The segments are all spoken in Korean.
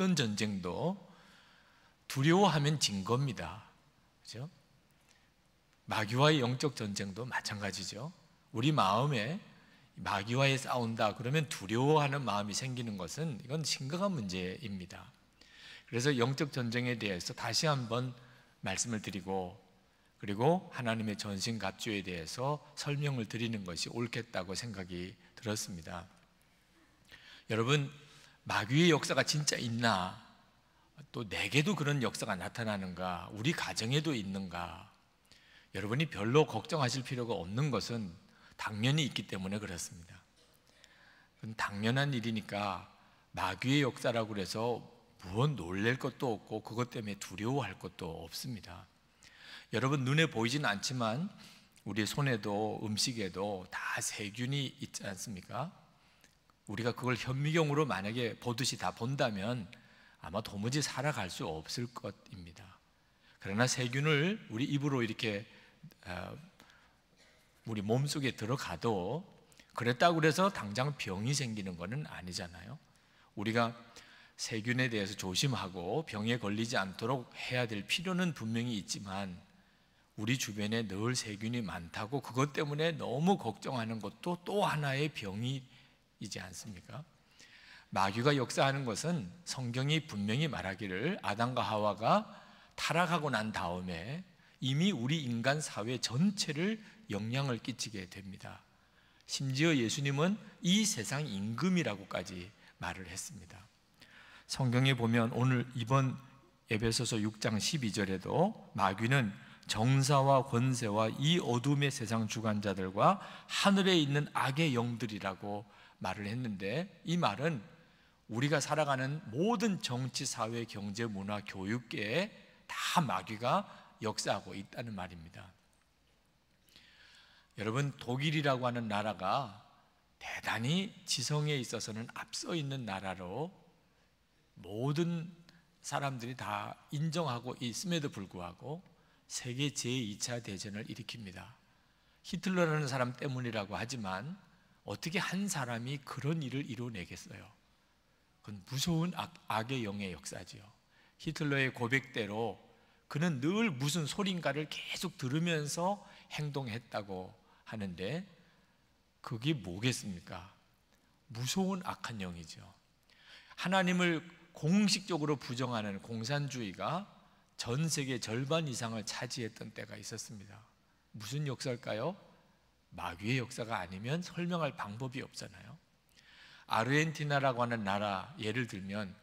어떤 전쟁도 두려워하면 진 겁니다. 그죠? 마귀와의 영적 전쟁도 마찬가지죠. 우리 마음에 마귀와의 싸운다 그러면 두려워하는 마음이 생기는 것은 이건 심각한 문제입니다. 그래서 영적 전쟁에 대해서 다시 한번 말씀을 드리고 그리고 하나님의 전신 갑주에 대해서 설명을 드리는 것이 옳겠다고 생각이 들었습니다. 여러분 마귀의 역사가 진짜 있나? 또 내게도 그런 역사가 나타나는가? 우리 가정에도 있는가? 여러분이 별로 걱정하실 필요가 없는 것은 당연히 있기 때문에 그렇습니다. 당연한 일이니까 마귀의 역사라고 해서 무언 놀랄 것도 없고 그것 때문에 두려워할 것도 없습니다. 여러분 눈에 보이진 않지만 우리 손에도 음식에도 다 세균이 있지 않습니까? 우리가 그걸 현미경으로 만약에 보듯이 다 본다면 아마 도무지 살아갈 수 없을 것입니다. 그러나 세균을 우리 입으로 이렇게 어, 우리 몸속에 들어가도 그랬다고 그서 당장 병이 생기는 것은 아니잖아요. 우리가 세균에 대해서 조심하고 병에 걸리지 않도록 해야 될 필요는 분명히 있지만 우리 주변에 늘 세균이 많다고 그것 때문에 너무 걱정하는 것도 또 하나의 병이 이지 않습니까? 마귀가 역사하는 것은 성경이 분명히 말하기를 아담과 하와가 타락하고 난 다음에 이미 우리 인간 사회 전체를 영향을 끼치게 됩니다. 심지어 예수님은 이 세상 임금이라고까지 말을 했습니다. 성경에 보면 오늘 이번 에베소서 6장 12절에도 마귀는 정사와 권세와 이 어둠의 세상 주관자들과 하늘에 있는 악의 영들이라고 말을 했는데 이 말은 우리가 살아가는 모든 정치, 사회, 경제, 문화, 교육계에 다 마귀가 역사하고 있다는 말입니다. 여러분 독일이라고 하는 나라가 대단히 지성에 있어서는 앞서 있는 나라로 모든 사람들이 다 인정하고 있음에도 불구하고 세계 제2차 대전을 일으킵니다. 히틀러라는 사람 때문이라고 하지만 어떻게 한 사람이 그런 일을 이뤄내겠어요? 그건 무서운 악, 의 영의 역사지요. 히틀러의 고백대로 그는 늘 무슨 소린가를 계속 들으면서 행동했다고 하는데 그게 뭐겠습니까? 무서운 악한 영이죠. 하나님을 공식적으로 부정하는 공산주의가 전 세계 절반 이상을 차지했던 때가 있었습니다. 무슨 역사일까요? 마귀의 역사가 아니면 설명할 방법이 없잖아요. 아르헨티나라고 하는 나라 예를 들면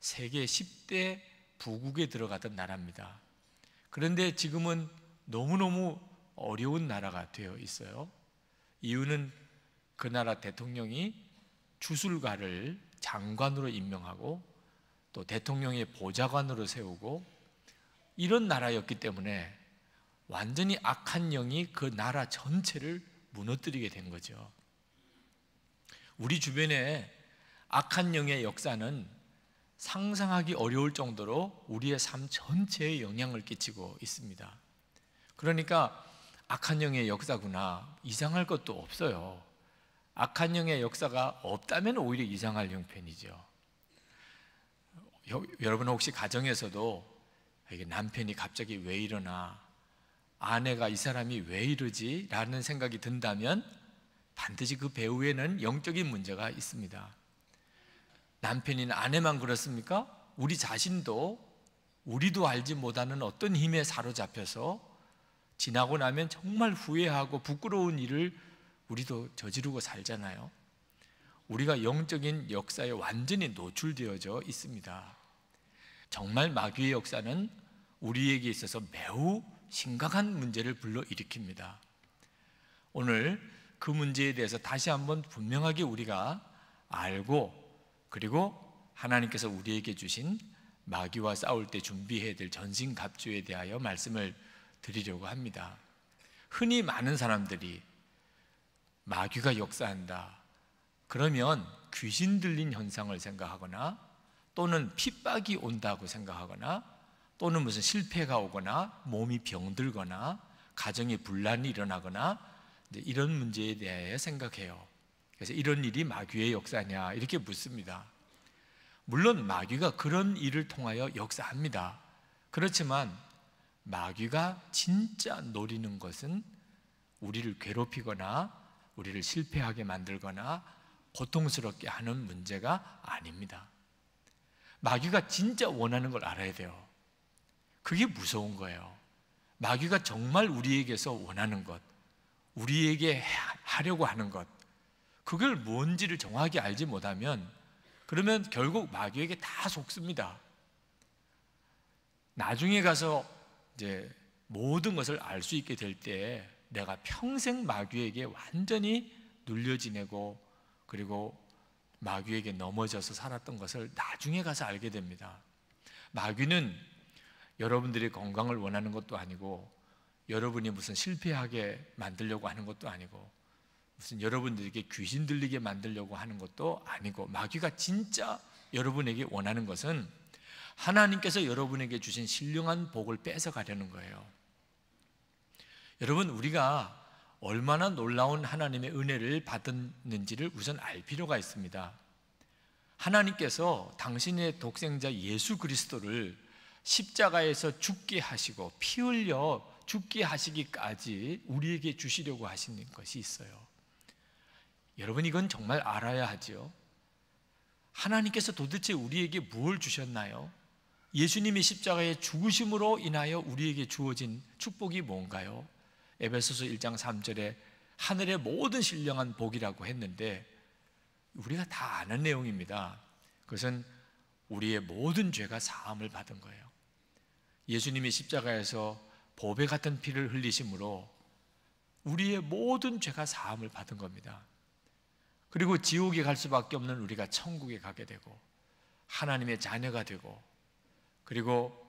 세계 10대 부국에 들어가던 나라입니다. 그런데 지금은 너무너무 어려운 나라가 되어 있어요. 이유는 그 나라 대통령이 주술가를 장관으로 임명하고 또 대통령의 보좌관으로 세우고 이런 나라였기 때문에 완전히 악한 영이 그 나라 전체를 무너뜨리게 된 거죠. 우리 주변에 악한 영의 역사는 상상하기 어려울 정도로 우리의 삶 전체에 영향을 끼치고 있습니다. 그러니까 악한 영의 역사구나 이상할 것도 없어요. 악한 영의 역사가 없다면 오히려 이상할 형편이죠. 여러분 혹시 가정에서도 남편이 갑자기 왜 이러나 아내가 이 사람이 왜 이러지? 라는 생각이 든다면 반드시 그 배우에는 영적인 문제가 있습니다. 남편인 아내만 그렇습니까? 우리 자신도 우리도 알지 못하는 어떤 힘에 사로잡혀서 지나고 나면 정말 후회하고 부끄러운 일을 우리도 저지르고 살잖아요. 우리가 영적인 역사에 완전히 노출되어져 있습니다. 정말 마귀의 역사는 우리에게 있어서 매우 심각한 문제를 불러일으킵니다. 오늘 그 문제에 대해서 다시 한번 분명하게 우리가 알고 그리고 하나님께서 우리에게 주신 마귀와 싸울 때 준비해야 될 전신갑주에 대하여 말씀을 드리려고 합니다. 흔히 많은 사람들이 마귀가 역사한다. 그러면 귀신 들린 현상을 생각하거나 또는 핍박이 온다고 생각하거나 또는 무슨 실패가 오거나 몸이 병들거나 가정에 분란이 일어나거나 이런 문제에 대해 생각해요. 그래서 이런 일이 마귀의 역사냐 이렇게 묻습니다. 물론 마귀가 그런 일을 통하여 역사합니다. 그렇지만 마귀가 진짜 노리는 것은 우리를 괴롭히거나 우리를 실패하게 만들거나 고통스럽게 하는 문제가 아닙니다. 마귀가 진짜 원하는 걸 알아야 돼요. 그게 무서운 거예요. 마귀가 정말 우리에게서 원하는 것, 우리에게 하려고 하는 것, 그걸 뭔지를 정확히 알지 못하면 그러면 결국 마귀에게 다 속습니다. 나중에 가서 이제 모든 것을 알 수 있게 될 때 내가 평생 마귀에게 완전히 눌려 지내고 그리고 마귀에게 넘어져서 살았던 것을 나중에 가서 알게 됩니다. 마귀는 여러분들이 건강을 원하는 것도 아니고 여러분이 무슨 실패하게 만들려고 하는 것도 아니고 무슨 여러분들에게 귀신 들리게 만들려고 하는 것도 아니고 마귀가 진짜 여러분에게 원하는 것은 하나님께서 여러분에게 주신 신령한 복을 뺏어 가려는 거예요. 여러분 우리가 얼마나 놀라운 하나님의 은혜를 받았는지를 우선 알 필요가 있습니다. 하나님께서 당신의 독생자 예수 그리스도를 십자가에서 죽게 하시고 피 흘려 죽게 하시기까지 우리에게 주시려고 하시는 것이 있어요. 여러분 이건 정말 알아야 하지 하나님께서 도대체 우리에게 무 주셨나요? 예수님이 십자가의 죽으심으로 인하여 우리에게 주어진 축복이 뭔가요? 에베소서 1장 3절에 하늘의 모든 신령한 복이라고 했는데 우리가 다 아는 내용입니다. 그것은 우리의 모든 죄가 사함을 받은 거예요. 예수님이 십자가에서 보배 같은 피를 흘리심으로 우리의 모든 죄가 사함을 받은 겁니다. 그리고 지옥에 갈 수밖에 없는 우리가 천국에 가게 되고 하나님의 자녀가 되고 그리고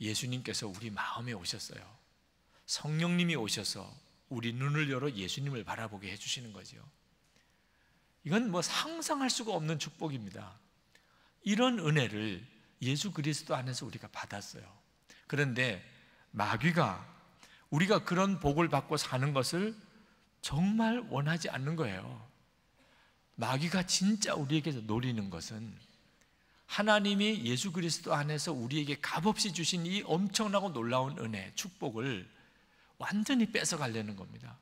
예수님께서 우리 마음에 오셨어요. 성령님이 오셔서 우리 눈을 열어 예수님을 바라보게 해주시는 거죠. 이건 뭐 상상할 수가 없는 축복입니다. 이런 은혜를 예수 그리스도 안에서 우리가 받았어요. 그런데 마귀가 우리가 그런 복을 받고 사는 것을 정말 원하지 않는 거예요. 마귀가 진짜 우리에게서 노리는 것은 하나님이 예수 그리스도 안에서 우리에게 값없이 주신 이 엄청나고 놀라운 은혜, 축복을 완전히 뺏어가려는 겁니다.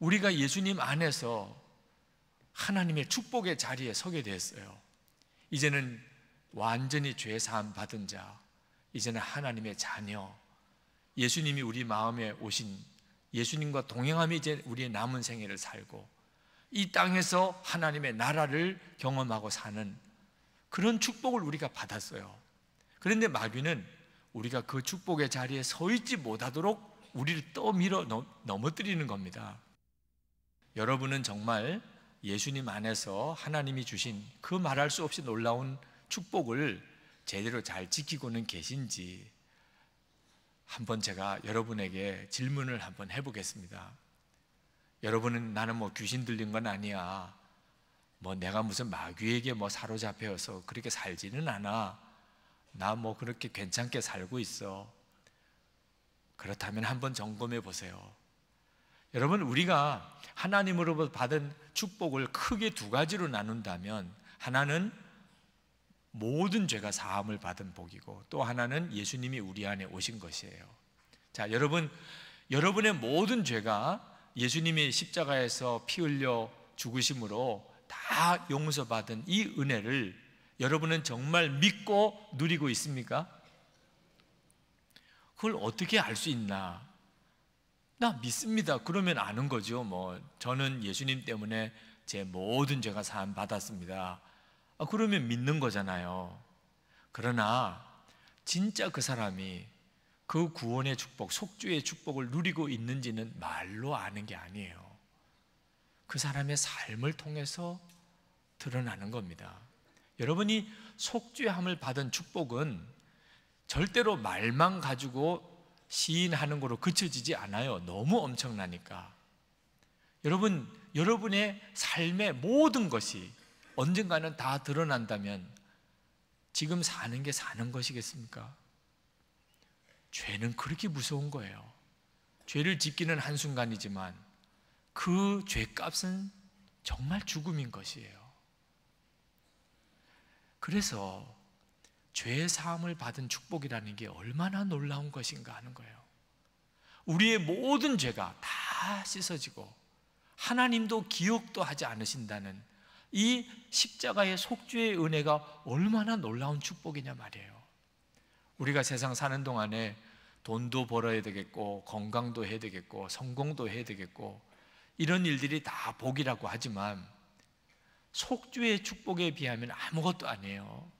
우리가 예수님 안에서 하나님의 축복의 자리에 서게 됐어요. 이제는 완전히 죄 사함 받은 자, 이제는 하나님의 자녀, 예수님이 우리 마음에 오신 예수님과 동행하며 이제 우리의 남은 생애를 살고 이 땅에서 하나님의 나라를 경험하고 사는 그런 축복을 우리가 받았어요. 그런데 마귀는 우리가 그 축복의 자리에 서 있지 못하도록 우리를 떠밀어 넘어뜨리는 겁니다. 여러분은 정말 예수님 안에서 하나님이 주신 그 말할 수 없이 놀라운 축복을 제대로 잘 지키고는 계신지 한번 제가 여러분에게 질문을 한번 해보겠습니다. 여러분은 나는 뭐 귀신 들린 건 아니야. 뭐 내가 무슨 마귀에게 뭐 사로잡혀서 그렇게 살지는 않아. 나 뭐 그렇게 괜찮게 살고 있어. 그렇다면 한번 점검해 보세요. 여러분, 우리가 하나님으로 받은 축복을 크게 두 가지로 나눈다면 하나는 모든 죄가 사함을 받은 복이고 또 하나는 예수님이 우리 안에 오신 것이에요. 자, 여러분 여러분의 모든 죄가 예수님이 십자가에서 피 흘려 죽으심으로 다 용서받은 이 은혜를 여러분은 정말 믿고 누리고 있습니까? 그걸 어떻게 알 수 있나? 나 믿습니다. 그러면 아는 거죠. 뭐 저는 예수님 때문에 제 모든 죄가 사함 받았습니다. 아, 그러면 믿는 거잖아요. 그러나 진짜 그 사람이 그 구원의 축복, 속주의 축복을 누리고 있는지는 말로 아는 게 아니에요. 그 사람의 삶을 통해서 드러나는 겁니다. 여러분이 속죄함을 받은 축복은 절대로 말만 가지고 시인하는 거로 그쳐지지 않아요. 너무 엄청나니까. 여러분, 여러분의 삶의 모든 것이 언젠가는 다 드러난다면 지금 사는 게 사는 것이겠습니까? 죄는 그렇게 무서운 거예요. 죄를 짓기는 한순간이지만 그 죄값은 정말 죽음인 것이에요. 그래서 죄 사함을 받은 축복이라는 게 얼마나 놀라운 것인가 하는 거예요. 우리의 모든 죄가 다 씻어지고 하나님도 기억도 하지 않으신다는 이 십자가의 속죄의 은혜가 얼마나 놀라운 축복이냐 말이에요. 우리가 세상 사는 동안에 돈도 벌어야 되겠고 건강도 해야 되겠고 성공도 해야 되겠고 이런 일들이 다 복이라고 하지만 속죄의 축복에 비하면 아무것도 아니에요.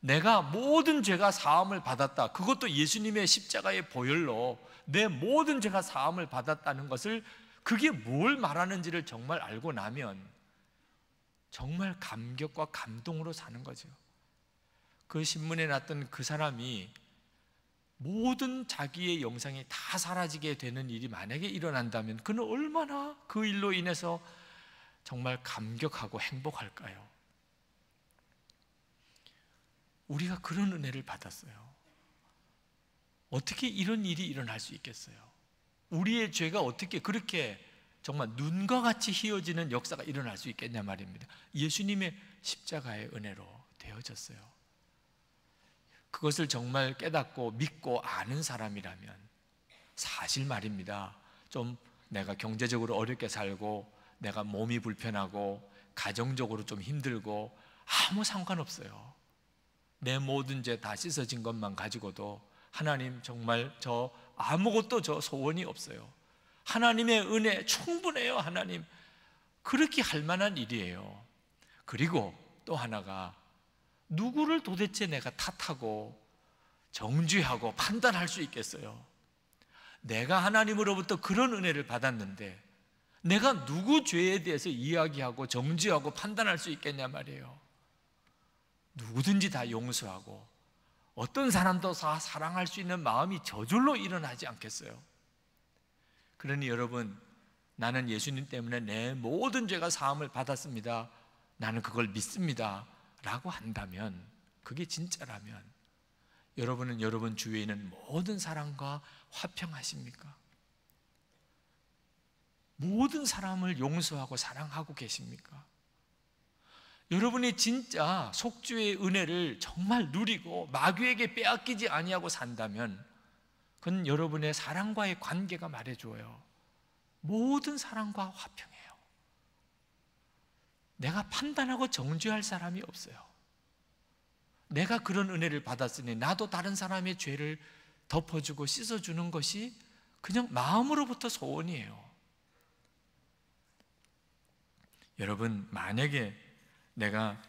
내가 모든 죄가 사함을 받았다. 그것도 예수님의 십자가의 보혈로 내 모든 죄가 사함을 받았다는 것을 그게 뭘 말하는지를 정말 알고 나면 정말 감격과 감동으로 사는 거죠. 그 신문에 났던 그 사람이 모든 자기의 영상이 다 사라지게 되는 일이 만약에 일어난다면 그는 얼마나 그 일로 인해서 정말 감격하고 행복할까요? 우리가 그런 은혜를 받았어요. 어떻게 이런 일이 일어날 수 있겠어요? 우리의 죄가 어떻게 그렇게 정말 눈과 같이 휘어지는 역사가 일어날 수 있겠냐 말입니다. 예수님의 십자가의 은혜로 되어졌어요. 그것을 정말 깨닫고 믿고 아는 사람이라면 사실 말입니다. 좀 내가 경제적으로 어렵게 살고 내가 몸이 불편하고 가정적으로 좀 힘들고 아무 상관없어요. 내 모든 죄 다 씻어진 것만 가지고도 하나님 정말 저 아무것도 저 소원이 없어요. 하나님의 은혜 충분해요, 하나님. 그렇게 할 만한 일이에요. 그리고 또 하나가 누구를 도대체 내가 탓하고 정죄하고 판단할 수 있겠어요? 내가 하나님으로부터 그런 은혜를 받았는데 내가 누구 죄에 대해서 이야기하고 정죄하고 판단할 수 있겠냐 말이에요. 누구든지 다 용서하고 어떤 사람도 다 사랑할 수 있는 마음이 저절로 일어나지 않겠어요. 그러니 여러분, 나는 예수님 때문에 내 모든 죄가 사함을 받았습니다. 나는 그걸 믿습니다. 라고 한다면, 그게 진짜라면, 여러분은 여러분 주위에 있는 모든 사람과 화평하십니까? 모든 사람을 용서하고 사랑하고 계십니까? 여러분이 진짜 속죄의 은혜를 정말 누리고 마귀에게 빼앗기지 아니하고 산다면 그건 여러분의 사랑과의 관계가 말해줘요. 모든 사랑과 화평이에요 내가 판단하고 정죄할 사람이 없어요. 내가 그런 은혜를 받았으니 나도 다른 사람의 죄를 덮어주고 씻어주는 것이 그냥 마음으로부터 소원이에요. 여러분, 만약에 내가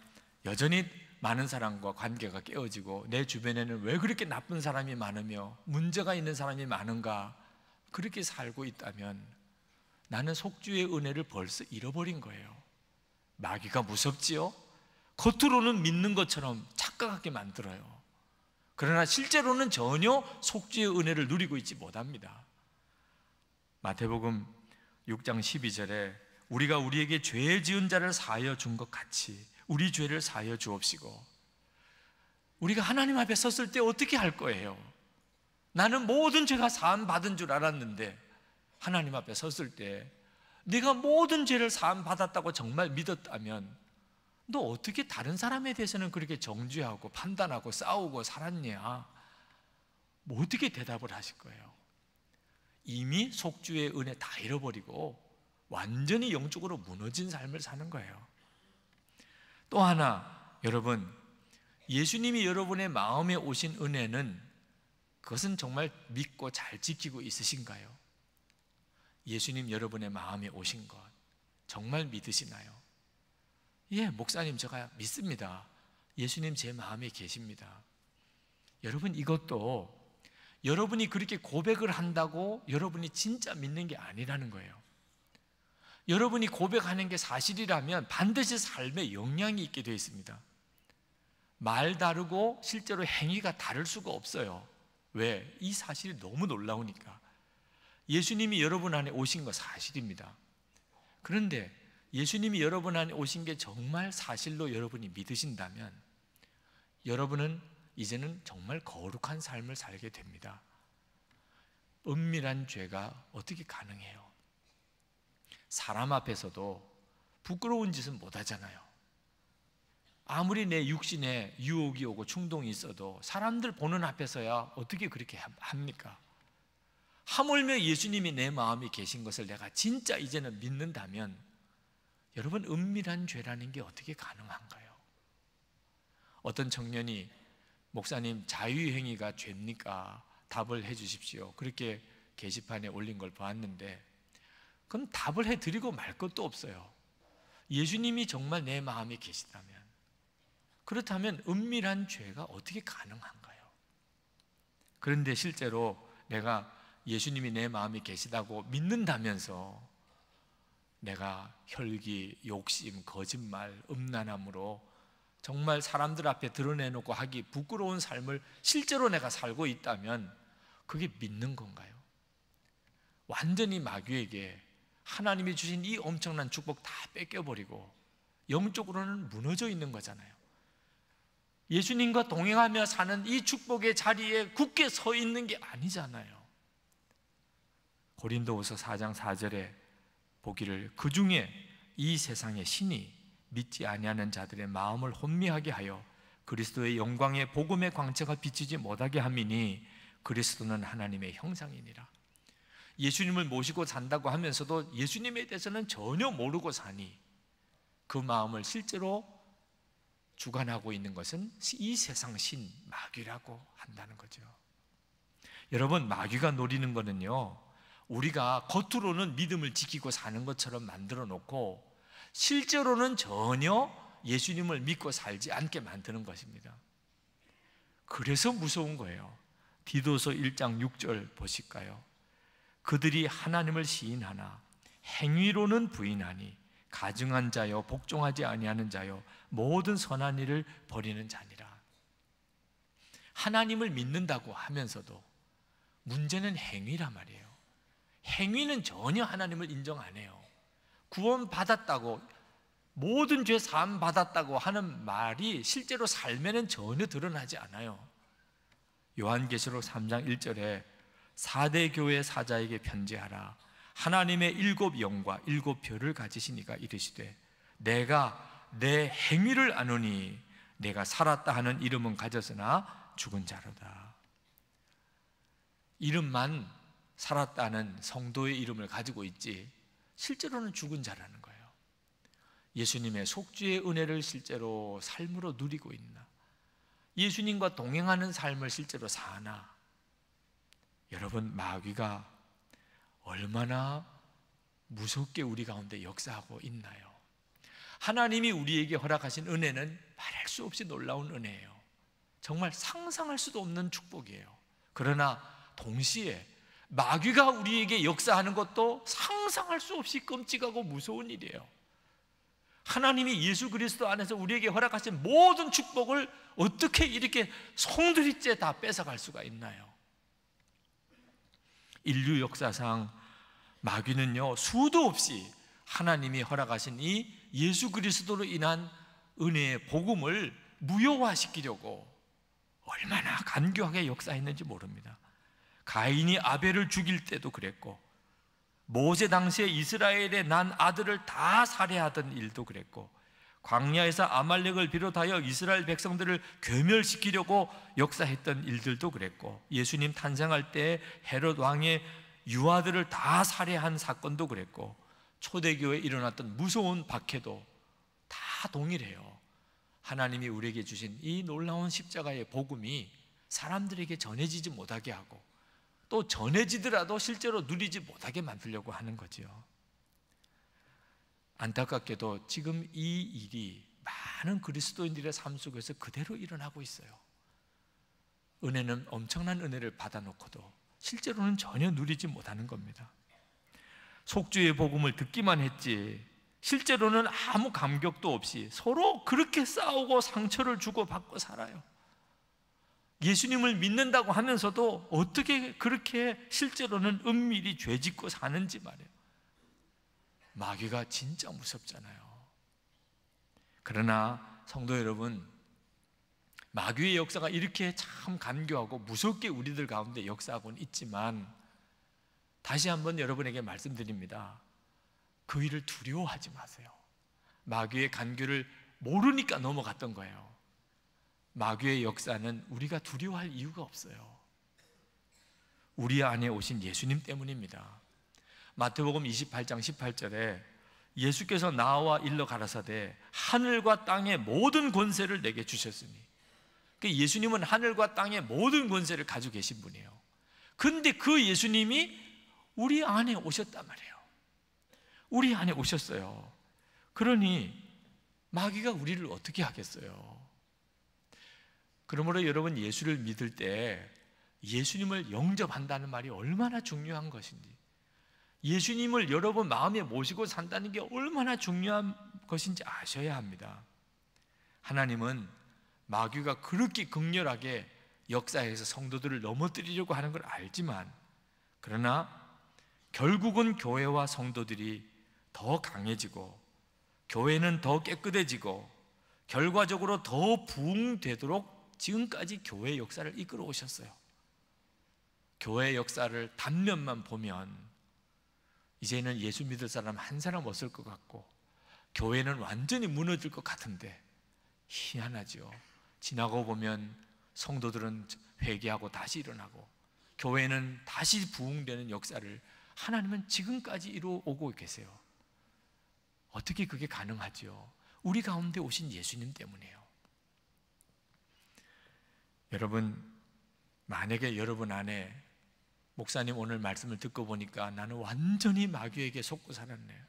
여전히 많은 사람과 관계가 깨어지고 내 주변에는 왜 그렇게 나쁜 사람이 많으며 문제가 있는 사람이 많은가 그렇게 살고 있다면 나는 속주의 은혜를 벌써 잃어버린 거예요. 마귀가 무섭지요? 겉으로는 믿는 것처럼 착각하게 만들어요. 그러나 실제로는 전혀 속주의 은혜를 누리고 있지 못합니다. 마태복음 6장 12절에 우리가 우리에게 죄 지은 자를 사하여 준 것 같이 우리 죄를 사여 주옵시고 우리가 하나님 앞에 섰을 때 어떻게 할 거예요? 나는 모든 죄가 사함 받은 줄 알았는데 하나님 앞에 섰을 때 네가 모든 죄를 사함 받았다고 정말 믿었다면 너 어떻게 다른 사람에 대해서는 그렇게 정죄하고 판단하고 싸우고 살았냐? 뭐 어떻게 대답을 하실 거예요? 이미 속주의 은혜 다 잃어버리고 완전히 영적으로 무너진 삶을 사는 거예요. 또 하나 여러분 예수님이 여러분의 마음에 오신 은혜는 그것은 정말 믿고 잘 지키고 있으신가요? 예수님 여러분의 마음에 오신 것 정말 믿으시나요? 예, 목사님 제가 믿습니다. 예수님 제 마음에 계십니다. 여러분 이것도 여러분이 그렇게 고백을 한다고 여러분이 진짜 믿는 게 아니라는 거예요. 여러분이 고백하는 게 사실이라면 반드시 삶에 영향이 있게 되어 있습니다. 말 다르고 실제로 행위가 다를 수가 없어요. 왜? 이 사실이 너무 놀라우니까. 예수님이 여러분 안에 오신 거 사실입니다. 그런데 예수님이 여러분 안에 오신 게 정말 사실로 여러분이 믿으신다면 여러분은 이제는 정말 거룩한 삶을 살게 됩니다. 은밀한 죄가 어떻게 가능해요? 사람 앞에서도 부끄러운 짓은 못 하잖아요. 아무리 내 육신에 유혹이 오고 충동이 있어도 사람들 보는 앞에서야 어떻게 그렇게 합니까? 하물며 예수님이 내마음이 계신 것을 내가 진짜 이제는 믿는다면 여러분 은밀한 죄라는 게 어떻게 가능한가요? 어떤 청년이 목사님 자유행위가 죄입니까? 답을 해 주십시오. 그렇게 게시판에 올린 걸 보았는데 그럼 답을 해드리고 말 것도 없어요. 예수님이 정말 내 마음에 계시다면. 그렇다면 은밀한 죄가 어떻게 가능한가요? 그런데 실제로 내가 예수님이 내 마음에 계시다고 믿는다면서 내가 혈기, 욕심, 거짓말, 음란함으로 정말 사람들 앞에 드러내놓고 하기 부끄러운 삶을 실제로 내가 살고 있다면 그게 믿는 건가요? 완전히 마귀에게 하나님이 주신 이 엄청난 축복 다 뺏겨버리고 영적으로는 무너져 있는 거잖아요. 예수님과 동행하며 사는 이 축복의 자리에 굳게 서 있는 게 아니잖아요. 고린도후서 4장 4절에 보기를 그 중에 이 세상의 신이 믿지 아니하는 자들의 마음을 혼미하게 하여 그리스도의 영광의 복음의 광채가 비치지 못하게 함이니 그리스도는 하나님의 형상이니라. 예수님을 모시고 산다고 하면서도 예수님에 대해서는 전혀 모르고 사니 그 마음을 실제로 주관하고 있는 것은 이 세상 신 마귀라고 한다는 거죠. 여러분 마귀가 노리는 거는요. 우리가 겉으로는 믿음을 지키고 사는 것처럼 만들어 놓고 실제로는 전혀 예수님을 믿고 살지 않게 만드는 것입니다. 그래서 무서운 거예요. 디도서 1장 6절 보실까요? 그들이 하나님을 시인하나 행위로는 부인하니 가증한 자여 복종하지 아니하는 자여 모든 선한 일을 버리는 자니라. 하나님을 믿는다고 하면서도 문제는 행위란 말이에요. 행위는 전혀 하나님을 인정 안 해요. 구원 받았다고 모든 죄 사함 받았다고 하는 말이 실제로 삶에는 전혀 드러나지 않아요. 요한계시록 3장 1절에 4대 교회 사자에게 편지하라 하나님의 일곱 영과 일곱 별을 가지시니가 이르시되 내가 내 행위를 아노니 내가 살았다 하는 이름은 가졌으나 죽은 자로다 이름만 살았다는 성도의 이름을 가지고 있지 실제로는 죽은 자라는 거예요 예수님의 속죄의 은혜를 실제로 삶으로 누리고 있나 예수님과 동행하는 삶을 실제로 사나 여러분 마귀가 얼마나 무섭게 우리 가운데 역사하고 있나요? 하나님이 우리에게 허락하신 은혜는 말할 수 없이 놀라운 은혜예요. 정말 상상할 수도 없는 축복이에요. 그러나 동시에 마귀가 우리에게 역사하는 것도 상상할 수 없이 끔찍하고 무서운 일이에요. 하나님이 예수 그리스도 안에서 우리에게 허락하신 모든 축복을 어떻게 이렇게 송두리째 다 뺏어갈 수가 있나요? 인류 역사상 마귀는요, 수도 없이 하나님이 허락하신 이 예수 그리스도로 인한 은혜의 복음을 무효화시키려고 얼마나 간교하게 역사했는지 모릅니다. 가인이 아벨을 죽일 때도 그랬고, 모세 당시에 이스라엘의 난 아들을 다 살해하던 일도 그랬고, 광야에서 아말렉을 비롯하여 이스라엘 백성들을 괴멸시키려고 역사했던 일들도 그랬고 예수님 탄생할 때 헤롯 왕의 유아들을 다 살해한 사건도 그랬고 초대교회에 일어났던 무서운 박해도 다 동일해요. 하나님이 우리에게 주신 이 놀라운 십자가의 복음이 사람들에게 전해지지 못하게 하고 또 전해지더라도 실제로 누리지 못하게 만들려고 하는 거지요. 안타깝게도 지금 이 일이 많은 그리스도인들의 삶 속에서 그대로 일어나고 있어요. 은혜는 엄청난 은혜를 받아놓고도 실제로는 전혀 누리지 못하는 겁니다. 속주의 복음을 듣기만 했지 실제로는 아무 감격도 없이 서로 그렇게 싸우고 상처를 주고받고 살아요. 예수님을 믿는다고 하면서도 어떻게 그렇게 실제로는 은밀히 죄 짓고 사는지 말이에요. 마귀가 진짜 무섭잖아요. 그러나 성도 여러분, 마귀의 역사가 이렇게 참 간교하고 무섭게 우리들 가운데 역사하고는 있지만 다시 한번 여러분에게 말씀드립니다. 그 일을 두려워하지 마세요. 마귀의 간교를 모르니까 넘어갔던 거예요. 마귀의 역사는 우리가 두려워할 이유가 없어요. 우리 안에 오신 예수님 때문입니다. 마태복음 28장 18절에 예수께서 나와 일러 가라사대 하늘과 땅의 모든 권세를 내게 주셨으니 그 예수님은 하늘과 땅의 모든 권세를 가지고 계신 분이에요 근데 그 예수님이 우리 안에 오셨단 말이에요 우리 안에 오셨어요 그러니 마귀가 우리를 어떻게 하겠어요 그러므로 여러분 예수를 믿을 때 예수님을 영접한다는 말이 얼마나 중요한 것인지 예수님을 여러분 마음에 모시고 산다는 게 얼마나 중요한 것인지 아셔야 합니다. 하나님은 마귀가 그렇게 극렬하게 역사에서 성도들을 넘어뜨리려고 하는 걸 알지만 그러나 결국은 교회와 성도들이 더 강해지고 교회는 더 깨끗해지고 결과적으로 더 부흥되도록 지금까지 교회 역사를 이끌어 오셨어요. 교회 역사를 단면만 보면 이제는 예수 믿을 사람 한 사람 없을 것 같고 교회는 완전히 무너질 것 같은데 희한하죠. 지나고 보면 성도들은 회개하고 다시 일어나고 교회는 다시 부흥되는 역사를 하나님은 지금까지 이루어오고 계세요. 어떻게 그게 가능하죠? 우리 가운데 오신 예수님 때문에요. 여러분, 만약에 여러분 안에 목사님 오늘 말씀을 듣고 보니까 나는 완전히 마귀에게 속고 살았네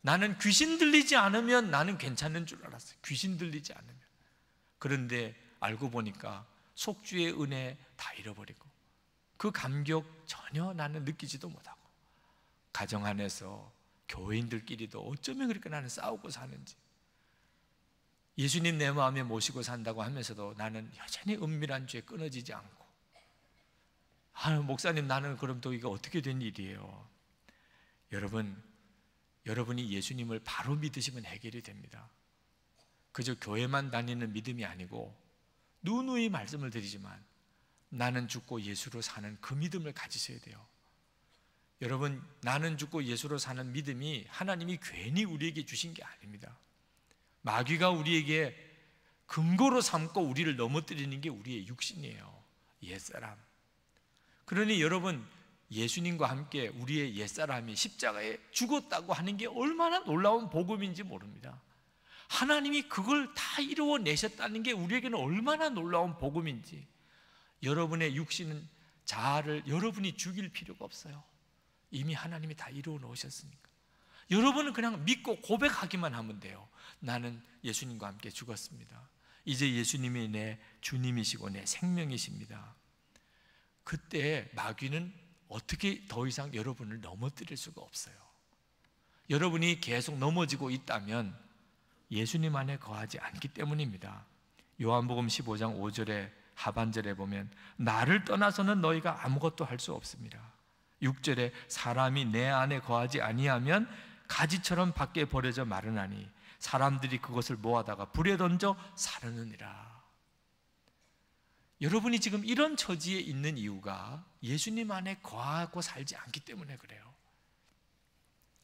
나는 귀신 들리지 않으면 나는 괜찮은 줄 알았어요. 귀신 들리지 않으면. 그런데 알고 보니까 속주의 은혜 다 잃어버리고 그 감격 전혀 나는 느끼지도 못하고 가정 안에서 교인들끼리도 어쩌면 그렇게 나는 싸우고 사는지 예수님 내 마음에 모시고 산다고 하면서도 나는 여전히 은밀한 죄 끊어지지 않고 아, 목사님 나는 그럼 또 이거 어떻게 된 일이에요? 여러분, 여러분이 예수님을 바로 믿으시면 해결이 됩니다. 그저 교회만 다니는 믿음이 아니고 누누이 말씀을 드리지만 나는 죽고 예수로 사는 그 믿음을 가지셔야 돼요. 여러분, 나는 죽고 예수로 사는 믿음이 하나님이 괜히 우리에게 주신 게 아닙니다. 마귀가 우리에게 근거로 삼고 우리를 넘어뜨리는 게 우리의 육신이에요. 옛사람. 그러니 여러분 예수님과 함께 우리의 옛사람이 십자가에 죽었다고 하는 게 얼마나 놀라운 복음인지 모릅니다. 하나님이 그걸 다 이루어 내셨다는 게 우리에게는 얼마나 놀라운 복음인지 여러분의 육신은 자아를 여러분이 죽일 필요가 없어요. 이미 하나님이 다 이루어 놓으셨으니까. 여러분은 그냥 믿고 고백하기만 하면 돼요. 나는 예수님과 함께 죽었습니다. 이제 예수님이 내 주님이시고 내 생명이십니다. 그때 마귀는 어떻게 더 이상 여러분을 넘어뜨릴 수가 없어요. 여러분이 계속 넘어지고 있다면 예수님 안에 거하지 않기 때문입니다. 요한복음 15장 5절에 하반절에 보면 나를 떠나서는 너희가 아무것도 할 수 없습니다. 6절에 사람이 내 안에 거하지 아니하면 가지처럼 밖에 버려져 마르나니 사람들이 그것을 모아다가 불에 던져 사르느니라. 여러분이 지금 이런 처지에 있는 이유가 예수님 안에 거하고 살지 않기 때문에 그래요.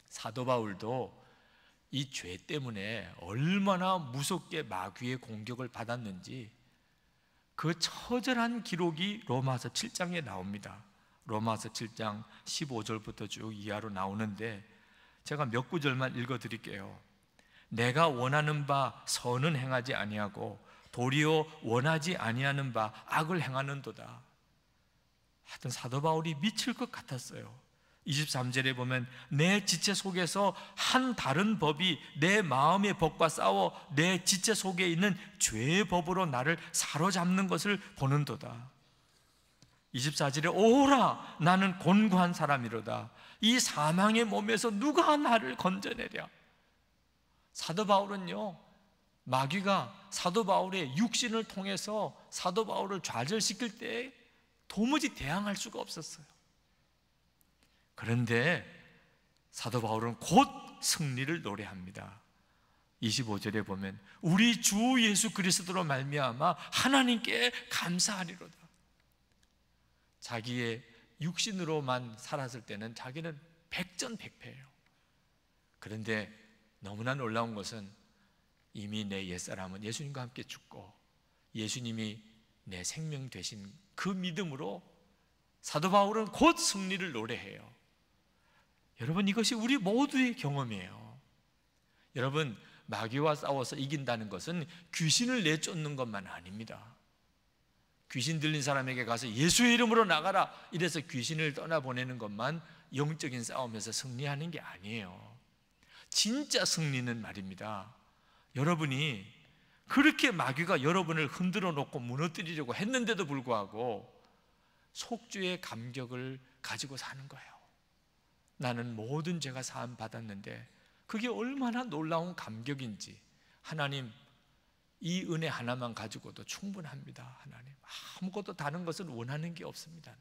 사도 바울도 이 죄 때문에 얼마나 무섭게 마귀의 공격을 받았는지 그 처절한 기록이 로마서 7장에 나옵니다. 로마서 7장 15절부터 쭉 이하로 나오는데 제가 몇 구절만 읽어 드릴게요. 내가 원하는 바 선은 행하지 아니하고 도리어 원하지 아니하는 바 악을 행하는도다. 하여튼 사도 바울이 미칠 것 같았어요. 23절에 보면 내 지체 속에서 한 다른 법이 내 마음의 법과 싸워 내 지체 속에 있는 죄의 법으로 나를 사로잡는 것을 보는도다. 24절에 오라 나는 곤고한 사람이로다. 이 사망의 몸에서 누가 나를 건져내랴. 사도 바울은요. 마귀가 사도 바울의 육신을 통해서 사도 바울을 좌절시킬 때 도무지 대항할 수가 없었어요. 그런데 사도 바울은 곧 승리를 노래합니다. 25절에 보면 우리 주 예수 그리스도로 말미암아 하나님께 감사하리로다. 자기의 육신으로만 살았을 때는 자기는 백전백패예요. 그런데 너무나 놀라운 것은 이미 내 옛사람은 예수님과 함께 죽고 예수님이 내 생명 되신 그 믿음으로 사도 바울은 곧 승리를 노래해요. 여러분 이것이 우리 모두의 경험이에요. 여러분 마귀와 싸워서 이긴다는 것은 귀신을 내쫓는 것만 아닙니다. 귀신 들린 사람에게 가서 예수의 이름으로 나가라 이래서 귀신을 떠나보내는 것만 영적인 싸움에서 승리하는 게 아니에요. 진짜 승리는 말입니다. 여러분이 그렇게 마귀가 여러분을 흔들어 놓고 무너뜨리려고 했는데도 불구하고 속죄의 감격을 가지고 사는 거예요. 나는 모든 죄가 사함 받았는데 그게 얼마나 놀라운 감격인지 하나님 이 은혜 하나만 가지고도 충분합니다. 하나님 아무것도 다른 것은 원하는 게 없습니다.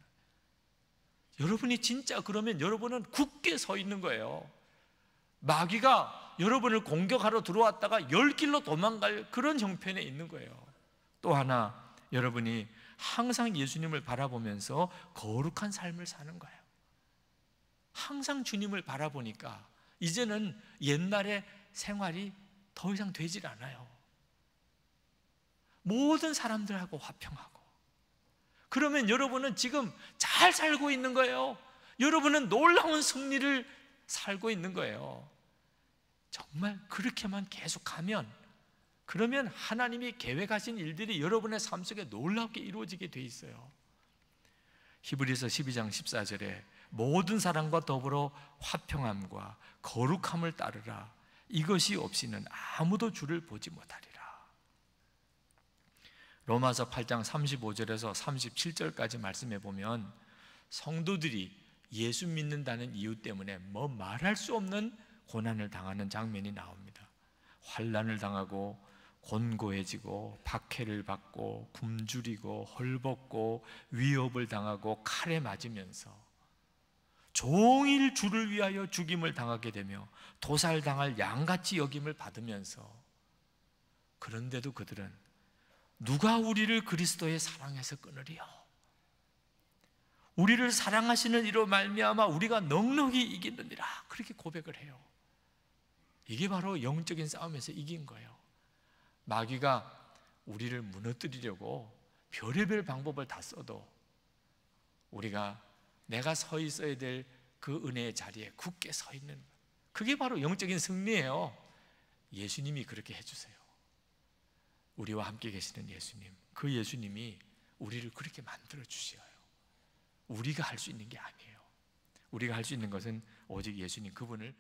여러분이 진짜 그러면 여러분은 굳게 서 있는 거예요. 마귀가 여러분을 공격하러 들어왔다가 열 길로 도망갈 그런 형편에 있는 거예요. 또 하나 여러분이 항상 예수님을 바라보면서 거룩한 삶을 사는 거예요. 항상 주님을 바라보니까 이제는 옛날의 생활이 더 이상 되질 않아요. 모든 사람들하고 화평하고. 그러면 여러분은 지금 잘 살고 있는 거예요. 여러분은 놀라운 승리를 살고 있는 거예요. 정말 그렇게만 계속 가면 그러면 하나님이 계획하신 일들이 여러분의 삶 속에 놀랍게 이루어지게 돼 있어요. 히브리서 12장 14절에 모든 사랑과 더불어 화평함과 거룩함을 따르라. 이것이 없이는 아무도 주를 보지 못하리라. 로마서 8장 35절에서 37절까지 말씀해 보면 성도들이 예수 믿는다는 이유 때문에 뭐 말할 수 없는 고난을 당하는 장면이 나옵니다. 환란을 당하고 곤고해지고 박해를 받고 굶주리고 헐벗고 위협을 당하고 칼에 맞으면서 종일 주를 위하여 죽임을 당하게 되며 도살당할 양같이 여김을 받으면서 그런데도 그들은 누가 우리를 그리스도의 사랑에서 끊으리요? 우리를 사랑하시는 이로 말미암아 우리가 넉넉히 이기느니라 그렇게 고백을 해요. 이게 바로 영적인 싸움에서 이긴 거예요. 마귀가 우리를 무너뜨리려고 별의별 방법을 다 써도 우리가 내가 서 있어야 될 그 은혜의 자리에 굳게 서 있는 그게 바로 영적인 승리예요. 예수님이 그렇게 해주세요. 우리와 함께 계시는 예수님, 그 예수님이 우리를 그렇게 만들어 주셔요. 우리가 할 수 있는 게 아니에요. 우리가 할 수 있는 것은 오직 예수님 그분을